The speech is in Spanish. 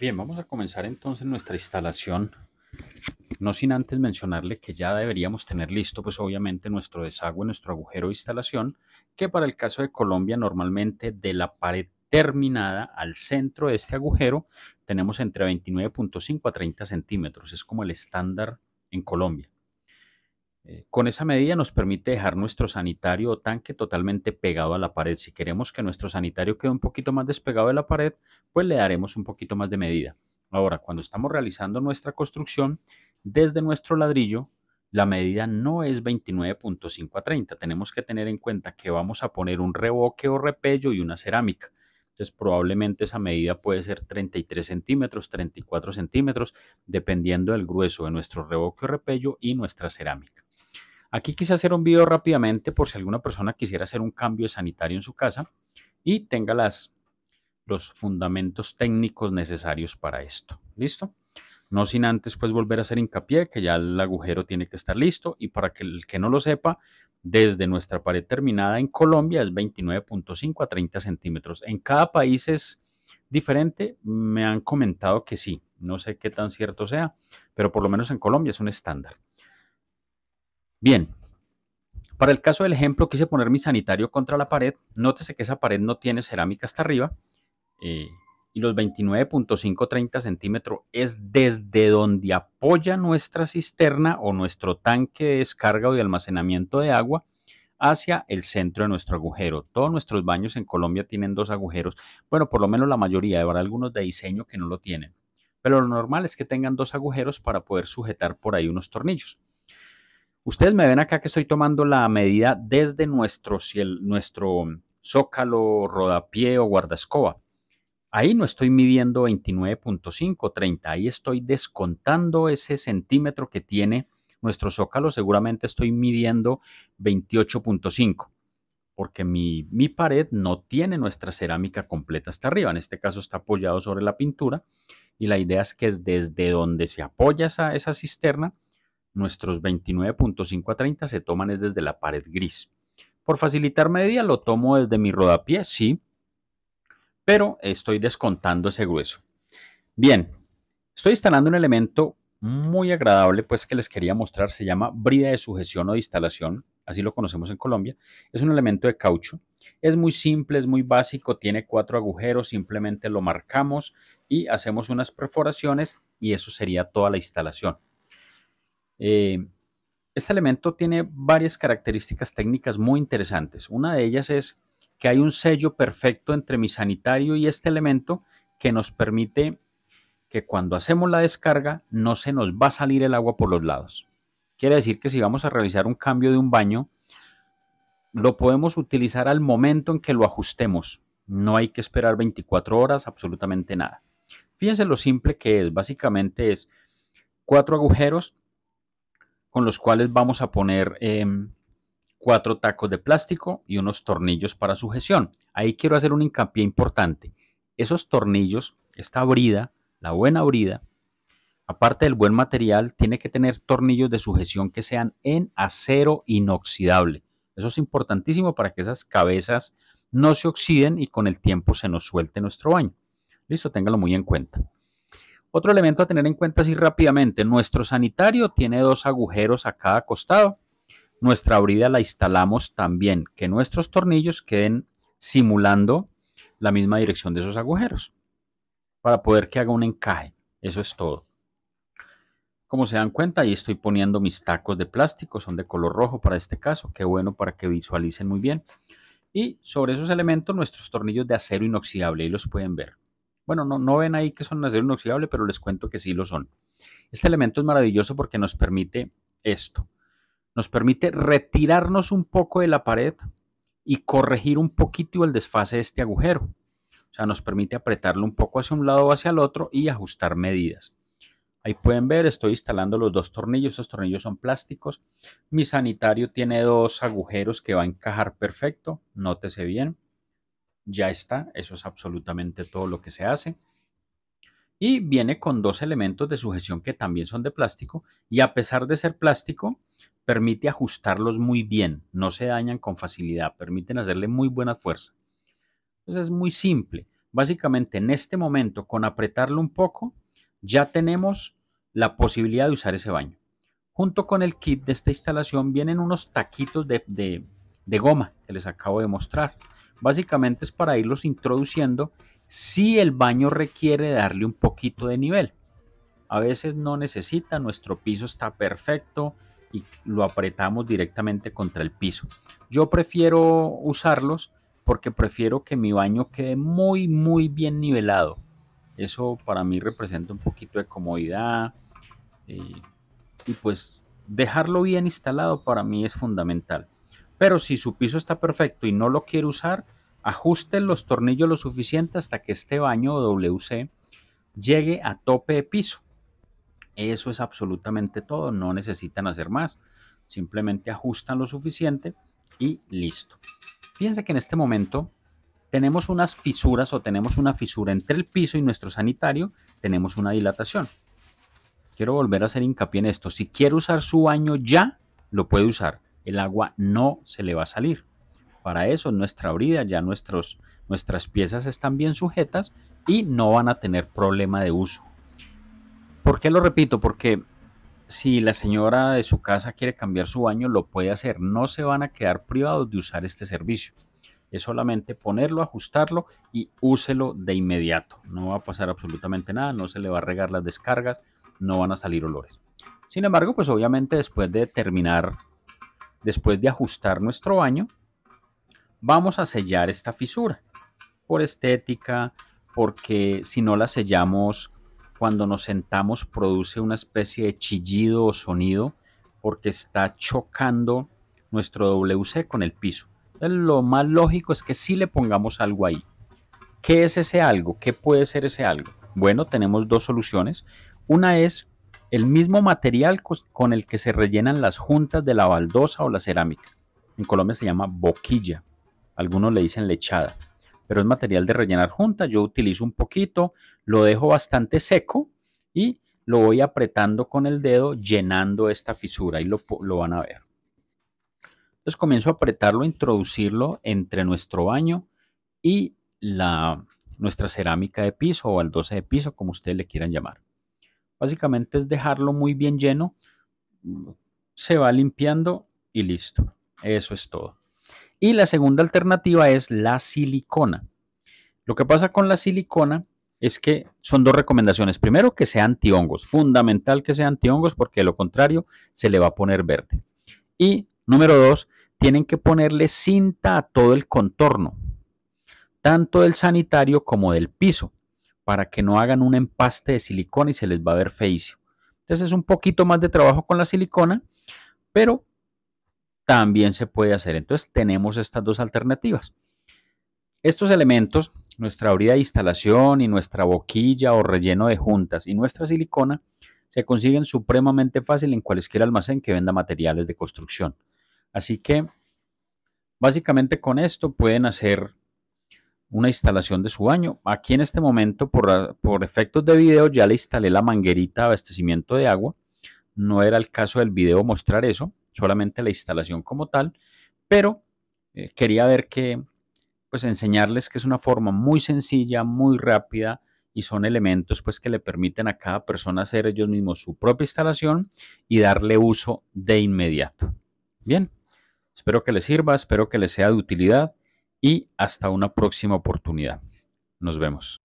Bien, vamos a comenzar entonces nuestra instalación. No sin antes mencionarle que ya deberíamos tener listo, pues obviamente, nuestro desagüe, nuestro agujero de instalación, que para el caso de Colombia normalmente de la pared terminada al centro de este agujero tenemos entre 29.5 a 30 centímetros. Es como el estándar en Colombia. Eh, con esa medida nos permite dejar nuestro sanitario o tanque totalmente pegado a la pared. Si queremos que nuestro sanitario quede un poquito más despegado de la pared, pues le daremos un poquito más de medida. Ahora, cuando estamos realizando nuestra construcción, desde nuestro ladrillo, la medida no es 29.5 a 30. Tenemos que tener en cuenta que vamos a poner un reboque o repello y una cerámica. Entonces probablemente esa medida puede ser 33 centímetros, 34 centímetros, dependiendo del grueso de nuestro reboque o repello y nuestra cerámica. Aquí quise hacer un video rápidamente por si alguna persona quisiera hacer un cambio sanitario en su casa y tenga los fundamentos técnicos necesarios para esto. ¿Listo? No sin antes pues volver a hacer hincapié que ya el agujero tiene que estar listo y para que el que no lo sepa, desde nuestra pared terminada en Colombia es 29.5 a 30 centímetros. En cada país es diferente, me han comentado que sí, no sé qué tan cierto sea, pero por lo menos en Colombia es un estándar. Bien, para el caso del ejemplo quise poner mi sanitario contra la pared. Nótese que esa pared no tiene cerámica hasta arriba. Eh, y los 29.530 centímetros es desde donde apoya nuestra cisterna o nuestro tanque de descarga o de almacenamiento de agua hacia el centro de nuestro agujero. Todos nuestros baños en Colombia tienen dos agujeros. Bueno, por lo menos la mayoría, habrá algunos de diseño que no lo tienen. Pero lo normal es que tengan dos agujeros para poder sujetar por ahí unos tornillos. Ustedes me ven acá que estoy tomando la medida desde nuestro, nuestro zócalo, rodapié o guardascoba. Ahí no estoy midiendo 29.5, 30, ahí estoy descontando ese centímetro que tiene nuestro zócalo, seguramente estoy midiendo 28.5, porque mi, pared no tiene nuestra cerámica completa hasta arriba, en este caso está apoyado sobre la pintura, y la idea es que es desde donde se apoya esa cisterna, nuestros 29.5 a 30 se toman es desde la pared gris. Por facilitar media lo tomo desde mi rodapié, sí, pero estoy descontando ese grueso. Bien, estoy instalando un elemento muy agradable pues que les quería mostrar, se llama brida de sujeción o de instalación, así lo conocemos en Colombia, es un elemento de caucho, es muy simple, es muy básico, tiene cuatro agujeros, simplemente lo marcamos y hacemos unas perforaciones y eso sería toda la instalación. Eh, este elemento tiene varias características técnicas muy interesantes. Una de ellas es que hay un sello perfecto entre mi sanitario y este elemento que nos permite que cuando hacemos la descarga no se nos va a salir el agua por los lados. Quiere decir que si vamos a realizar un cambio de un baño, lo podemos utilizar al momento en que lo ajustemos. No hay que esperar 24 horas, absolutamente nada. Fíjense lo simple que es. Básicamente es cuatro agujeros con los cuales vamos a poner em, cuatro tacos de plástico y unos tornillos para sujeción. Ahí quiero hacer un hincapié importante. Esos tornillos, esta brida, la buena brida, aparte del buen material, tiene que tener tornillos de sujeción que sean en acero inoxidable. Eso es importantísimo para que esas cabezas no se oxiden y con el tiempo se nos suelte nuestro baño. Listo, téngalo muy en cuenta. Otro elemento a tener en cuenta así rápidamente, nuestro sanitario tiene dos agujeros a cada costado. Nuestra brida la instalamos también, que nuestros tornillos queden simulando la misma dirección de esos agujeros para poder que haga un encaje. Eso es todo. Como se dan cuenta, ahí estoy poniendo mis tacos de plástico, son de color rojo para este caso, qué bueno para que visualicen muy bien. Y sobre esos elementos, nuestros tornillos de acero inoxidable, ahí los pueden ver. Bueno, no, ven ahí que son acero inoxidable, pero les cuento que sí lo son. Este elemento es maravilloso porque nos permite esto. Nos permite retirarnos un poco de la pared y corregir un poquito el desfase de este agujero. O sea, nos permite apretarlo un poco hacia un lado o hacia el otro y ajustar medidas. Ahí pueden ver, estoy instalando los dos tornillos. Estos tornillos son plásticos. Mi sanitario tiene dos agujeros que va a encajar perfecto. Nótese bien ya está, eso es absolutamente todo lo que se hace. Y viene con dos elementos de sujeción que también son de plástico y a pesar de ser plástico, permite ajustarlos muy bien, no se dañan con facilidad, permiten hacerle muy buena fuerza. Entonces es muy simple. Básicamente en este momento, con apretarlo un poco, ya tenemos la posibilidad de usar ese baño. Junto con el kit de esta instalación vienen unos taquitos de, goma que les acabo de mostrar. Básicamente es para irlos introduciendo si el baño requiere darle un poquito de nivel. A veces no necesita, nuestro piso está perfecto y lo apretamos directamente contra el piso. Yo prefiero usarlos porque prefiero que mi baño quede muy muy bien nivelado. Eso para mí representa un poquito de comodidad eh, y pues dejarlo bien instalado para mí es fundamental. Pero si su piso está perfecto y no lo quiere usar, ajusten los tornillos lo suficiente hasta que este baño WC llegue a tope de piso. Eso es absolutamente todo, no necesitan hacer más. Simplemente ajustan lo suficiente y listo. Fíjense que en este momento tenemos unas fisuras o tenemos una fisura entre el piso y nuestro sanitario, tenemos una dilatación. Quiero volver a hacer hincapié en esto. Si quiere usar su baño ya, lo puede usar el agua no se le va a salir. Para eso nuestra brida, ya nuestros, nuestras piezas están bien sujetas y no van a tener problema de uso. ¿Por qué lo repito? Porque si la señora de su casa quiere cambiar su baño, lo puede hacer. No se van a quedar privados de usar este servicio. Es solamente ponerlo, ajustarlo y úselo de inmediato. No va a pasar absolutamente nada, no se le va a regar las descargas, no van a salir olores. Sin embargo, pues obviamente después de terminar Después de ajustar nuestro baño, vamos a sellar esta fisura por estética, porque si no la sellamos cuando nos sentamos produce una especie de chillido o sonido porque está chocando nuestro WC con el piso. lo más lógico es que sí le pongamos algo ahí. ¿Qué es ese algo? ¿Qué puede ser ese algo? Bueno, tenemos dos soluciones. Una es el mismo material con el que se rellenan las juntas de la baldosa o la cerámica. En Colombia se llama boquilla, algunos le dicen lechada, pero es material de rellenar juntas. Yo utilizo un poquito, lo dejo bastante seco y lo voy apretando con el dedo, llenando esta fisura y lo, lo van a ver. Entonces comienzo a apretarlo, introducirlo entre nuestro baño y la, nuestra cerámica de piso o baldosa de piso, como ustedes le quieran llamar. Básicamente es dejarlo muy bien lleno, se va limpiando y listo. Eso es todo. Y la segunda alternativa es la silicona. Lo que pasa con la silicona es que son dos recomendaciones. Primero, que sea antihongos. Fundamental que sea antihongos porque de lo contrario se le va a poner verde. Y número dos, tienen que ponerle cinta a todo el contorno, tanto del sanitario como del piso para que no hagan un empaste de silicona y se les va a ver feicio. Entonces es un poquito más de trabajo con la silicona, pero también se puede hacer. Entonces tenemos estas dos alternativas. Estos elementos, nuestra orilla de instalación y nuestra boquilla o relleno de juntas y nuestra silicona, se consiguen supremamente fácil en cualquier almacén que venda materiales de construcción. Así que básicamente con esto pueden hacer una instalación de su baño. Aquí en este momento, por, efectos de video, ya le instalé la manguerita de abastecimiento de agua. No era el caso del video mostrar eso, solamente la instalación como tal, pero eh, quería ver que, pues enseñarles que es una forma muy sencilla, muy rápida y son elementos pues que le permiten a cada persona hacer ellos mismos su propia instalación y darle uso de inmediato. Bien, espero que les sirva, espero que les sea de utilidad y hasta una próxima oportunidad. Nos vemos.